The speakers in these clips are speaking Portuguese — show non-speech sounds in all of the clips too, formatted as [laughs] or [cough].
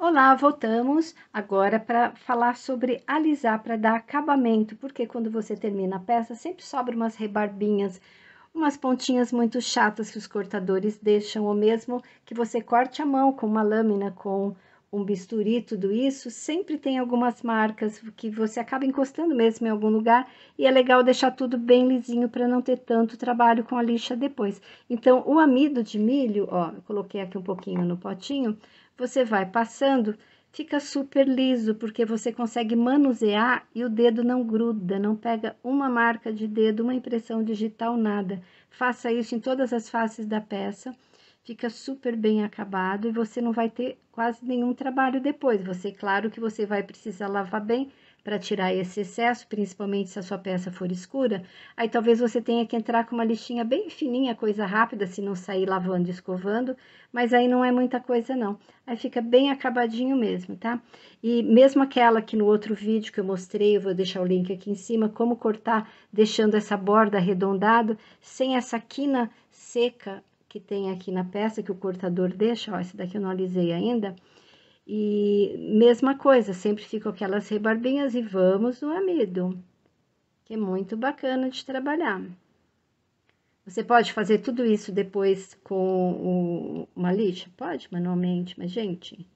Olá, voltamos agora para falar sobre alisar, para dar acabamento, porque quando você termina a peça, sempre sobra umas rebarbinhas, umas pontinhas muito chatas que os cortadores deixam, ou mesmo que você corte a mão com uma lâmina, com um bisturi, tudo isso, sempre tem algumas marcas que você acaba encostando mesmo em algum lugar e é legal deixar tudo bem lisinho para não ter tanto trabalho com a lixa depois. Então, o amido de milho, ó, eu coloquei aqui um pouquinho no potinho, você vai passando, fica super liso, porque você consegue manusear e o dedo não gruda, não pega uma marca de dedo, uma impressão digital, nada. Faça isso em todas as faces da peça, fica super bem acabado e você não vai ter quase nenhum trabalho depois. Você, claro que você vai precisar lavar bem, para tirar esse excesso, principalmente se a sua peça for escura, aí talvez você tenha que entrar com uma lixinha bem fininha, coisa rápida, se não sair lavando e escovando, mas aí não é muita coisa não. Aí fica bem acabadinho mesmo, tá? E mesmo aquela que no outro vídeo que eu mostrei, eu vou deixar o link aqui em cima, como cortar deixando essa borda arredondada, sem essa quina seca que tem aqui na peça, que o cortador deixa, ó, esse daqui eu não alisei ainda, e mesma coisa, sempre ficam aquelas rebarbinhas e vamos no amido, que é muito bacana de trabalhar. Você pode fazer tudo isso depois com o, uma lixa? Pode, manualmente, mas, gente,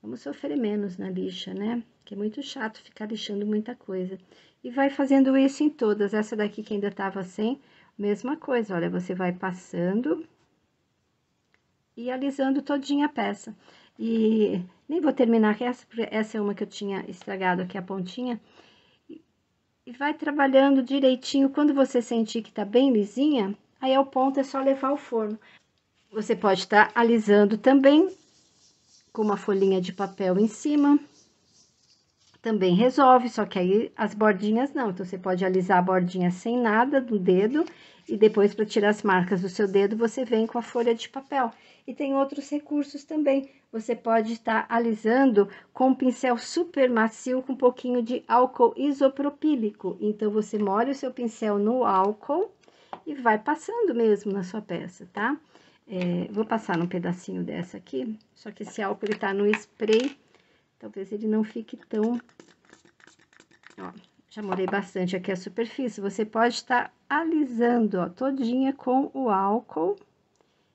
vamos sofrer menos na lixa, né? Que é muito chato ficar lixando muita coisa. E vai fazendo isso em todas. Essa daqui que ainda tava sem, mesma coisa. Olha, você vai passando e alisando todinha a peça. E nem vou terminar essa, porque essa é uma que eu tinha estragado aqui a pontinha. E vai trabalhando direitinho, quando você sentir que tá bem lisinha, aí o ponto é só levar ao forno. Você pode estar tá alisando também com uma folhinha de papel em cima, também resolve, só que aí as bordinhas não. Então, você pode alisar a bordinha sem nada do dedo e depois, para tirar as marcas do seu dedo, você vem com a folha de papel. E tem outros recursos também. Você pode estar alisando com um pincel super macio com um pouquinho de álcool isopropílico. Então, você molha o seu pincel no álcool e vai passando mesmo na sua peça, tá? É, vou passar num pedacinho dessa aqui, só que esse álcool ele tá no spray Talvez ele não fique tão... Ó, já molhei bastante aqui a superfície. Você pode estar alisando, ó, todinha com o álcool,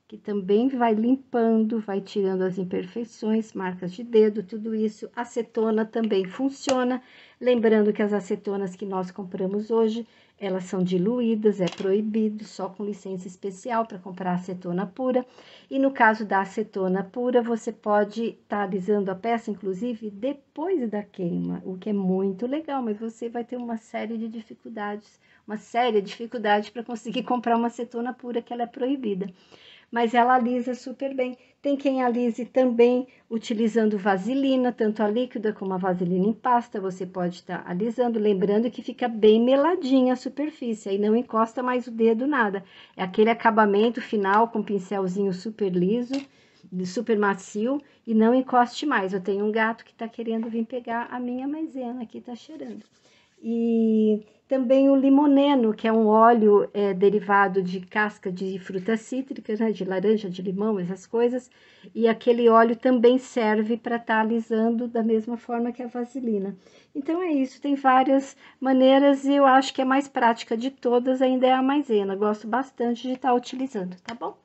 que também vai limpando, vai tirando as imperfeições, marcas de dedo, tudo isso. Acetona também funciona. Lembrando que as acetonas que nós compramos hoje elas são diluídas, é proibido, só com licença especial para comprar acetona pura. E no caso da acetona pura, você pode estar tá alisando a peça, inclusive, depois da queima, o que é muito legal, mas você vai ter uma série de dificuldades, uma séria dificuldade para conseguir [laughs] comprar uma acetona pura que ela é proibida mas ela alisa super bem. Tem quem alise também utilizando vaselina, tanto a líquida como a vaselina em pasta, você pode estar tá alisando, lembrando que fica bem meladinha a superfície, aí não encosta mais o dedo nada. É aquele acabamento final com pincelzinho super liso, super macio e não encoste mais. Eu tenho um gato que está querendo vir pegar a minha maisena aqui, está cheirando e também o limoneno, que é um óleo é, derivado de casca de frutas cítricas, né, de laranja, de limão, essas coisas, e aquele óleo também serve para estar tá alisando da mesma forma que a vaselina. Então é isso, tem várias maneiras e eu acho que a mais prática de todas ainda é a maisena, gosto bastante de estar tá utilizando, tá bom?